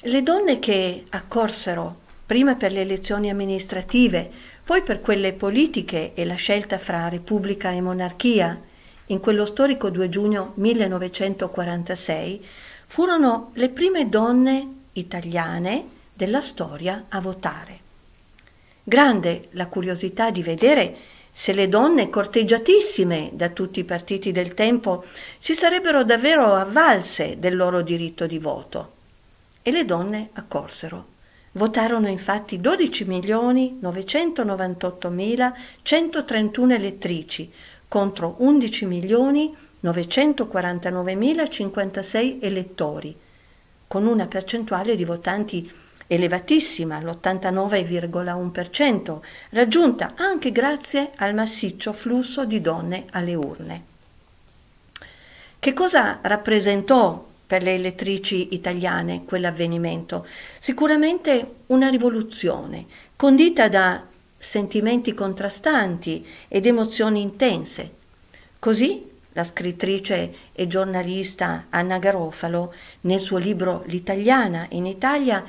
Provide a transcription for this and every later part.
Le donne che accorsero prima per le elezioni amministrative, poi per quelle politiche e la scelta fra Repubblica e Monarchia, in quello storico 2 giugno 1946, furono le prime donne italiane della storia a votare. Grande la curiosità di vedere se le donne corteggiatissime da tutti i partiti del tempo si sarebbero davvero avvalse del loro diritto di voto e le donne accorsero. Votarono infatti 12.998.131 elettrici contro 11.949.056 elettori, con una percentuale di votanti elevatissima, l'89,1%, raggiunta anche grazie al massiccio flusso di donne alle urne. Che cosa rappresentò per le elettrici italiane quell'avvenimento. Sicuramente una rivoluzione, condita da sentimenti contrastanti ed emozioni intense. Così la scrittrice e giornalista Anna Garofalo, nel suo libro L'italiana in Italia,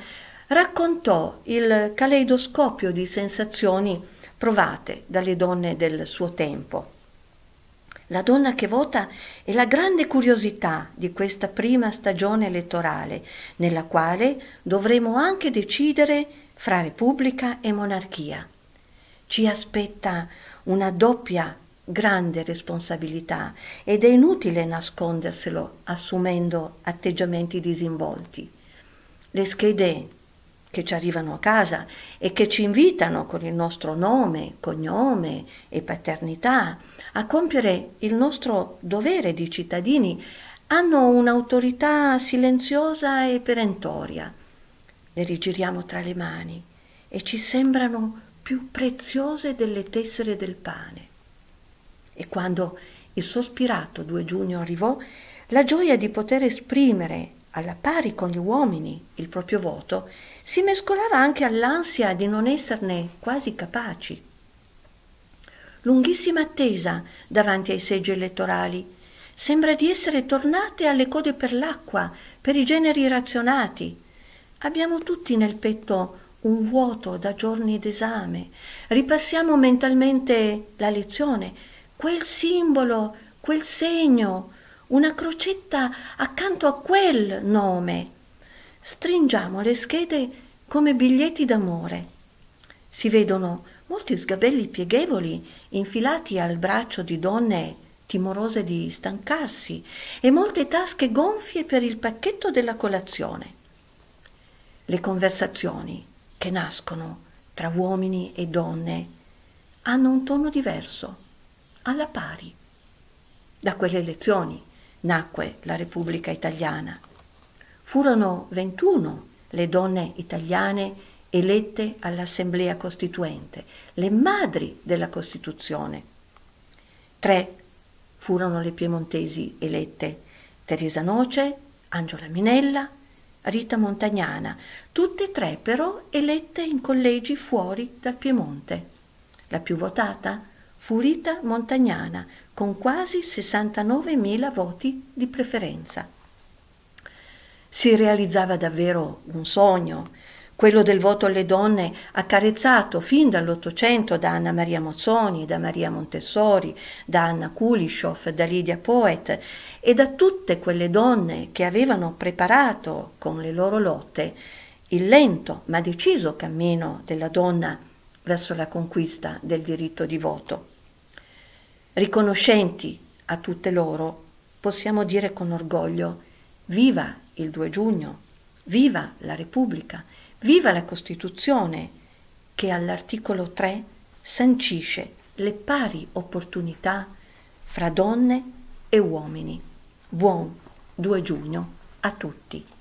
raccontò il caleidoscopio di sensazioni provate dalle donne del suo tempo. La donna che vota è la grande curiosità di questa prima stagione elettorale, nella quale dovremo anche decidere fra Repubblica e monarchia. Ci aspetta una doppia grande responsabilità ed è inutile nasconderselo assumendo atteggiamenti disinvolti. Le schede che ci arrivano a casa e che ci invitano con il nostro nome, cognome e paternità a compiere il nostro dovere di cittadini, hanno un'autorità silenziosa e perentoria. Le rigiriamo tra le mani e ci sembrano più preziose delle tessere del pane. E quando il sospirato 2 giugno arrivò, la gioia di poter esprimere alla pari con gli uomini, il proprio voto, si mescolava anche all'ansia di non esserne quasi capaci. Lunghissima attesa davanti ai seggi elettorali. Sembra di essere tornate alle code per l'acqua, per i generi razionati. Abbiamo tutti nel petto un vuoto da giorni d'esame. Ripassiamo mentalmente la lezione, quel simbolo, quel segno, una crocetta accanto a quel nome. Stringiamo le schede come biglietti d'amore. Si vedono molti sgabelli pieghevoli infilati al braccio di donne timorose di stancarsi e molte tasche gonfie per il pacchetto della colazione. Le conversazioni che nascono tra uomini e donne hanno un tono diverso, alla pari, da quelle lezioni nacque la Repubblica Italiana. Furono 21 le donne italiane elette all'Assemblea Costituente, le madri della Costituzione. Tre furono le piemontesi elette, Teresa Noce, Angela Minella, Rita Montagnana, tutte e tre però elette in collegi fuori dal Piemonte. La più votata Furita Montagnana, con quasi 69.000 voti di preferenza. Si realizzava davvero un sogno, quello del voto alle donne accarezzato fin dall'Ottocento da Anna Maria Mozzoni, da Maria Montessori, da Anna Kulishoff, da Lydia Poet e da tutte quelle donne che avevano preparato con le loro lotte il lento ma deciso cammino della donna verso la conquista del diritto di voto riconoscenti a tutte loro, possiamo dire con orgoglio viva il 2 giugno, viva la Repubblica, viva la Costituzione che all'articolo 3 sancisce le pari opportunità fra donne e uomini. Buon 2 giugno a tutti.